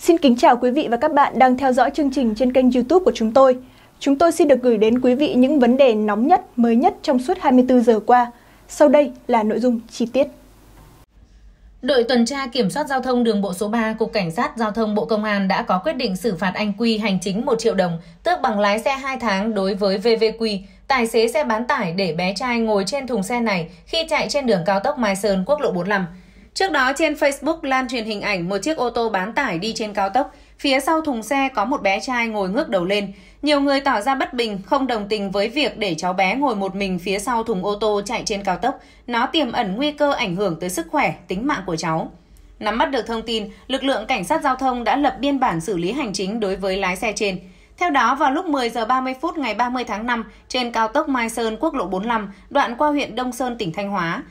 Xin kính chào quý vị và các bạn đang theo dõi chương trình trên kênh YouTube của chúng tôi. Chúng tôi xin được gửi đến quý vị những vấn đề nóng nhất, mới nhất trong suốt 24 giờ qua. Sau đây là nội dung chi tiết. Đội tuần tra kiểm soát giao thông đường bộ số 3 Cục Cảnh sát Giao thông Bộ Công an đã có quyết định xử phạt anh Quy hành chính 1 triệu đồng, tước bằng lái xe 2 tháng đối với VVQ, tài xế xe bán tải để bé trai ngồi trên thùng xe này khi chạy trên đường cao tốc Mai Sơn, quốc lộ 45. Trước đó trên Facebook lan truyền hình ảnh một chiếc ô tô bán tải đi trên cao tốc, phía sau thùng xe có một bé trai ngồi ngước đầu lên. Nhiều người tỏ ra bất bình, không đồng tình với việc để cháu bé ngồi một mình phía sau thùng ô tô chạy trên cao tốc. Nó tiềm ẩn nguy cơ ảnh hưởng tới sức khỏe, tính mạng của cháu. Nắm bắt được thông tin, lực lượng cảnh sát giao thông đã lập biên bản xử lý hành chính đối với lái xe trên. Theo đó, vào lúc 10 giờ 30 phút ngày 30 tháng 5, trên cao tốc Mai Sơn, quốc lộ 45, đoạn qua huyện Đông Sơn, tỉnh Thanh Hóa,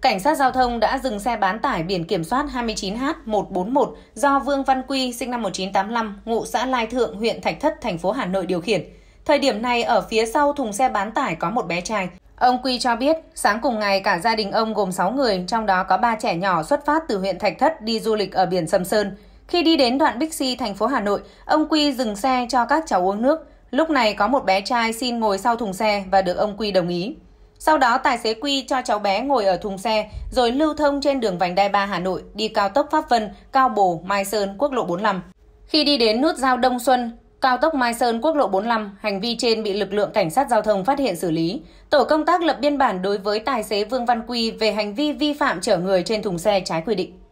Cảnh sát giao thông đã dừng xe bán tải biển kiểm soát 29H141 do Vương Văn Quy sinh năm 1985, ngụ xã Lai Thượng, huyện Thạch Thất, thành phố Hà Nội điều khiển. Thời điểm này ở phía sau thùng xe bán tải có một bé trai. Ông Quy cho biết, sáng cùng ngày cả gia đình ông gồm 6 người, trong đó có 3 trẻ nhỏ xuất phát từ huyện Thạch Thất đi du lịch ở biển Sầm Sơn. Khi đi đến đoạn Bixi, thành phố Hà Nội, ông Quy dừng xe cho các cháu uống nước. Lúc này có một bé trai xin ngồi sau thùng xe và được ông Quy đồng ý. Sau đó tài xế Quy cho cháu bé ngồi ở thùng xe rồi lưu thông trên đường vành đai 3 Hà Nội đi cao tốc Pháp Vân, Cao Bồ, Mai Sơn, quốc lộ 45. Khi đi đến nút giao Đông Xuân, cao tốc Mai Sơn quốc lộ 45, hành vi trên bị lực lượng cảnh sát giao thông phát hiện xử lý. Tổ công tác lập biên bản đối với tài xế Vương Văn Quy về hành vi vi phạm chở người trên thùng xe trái quy định.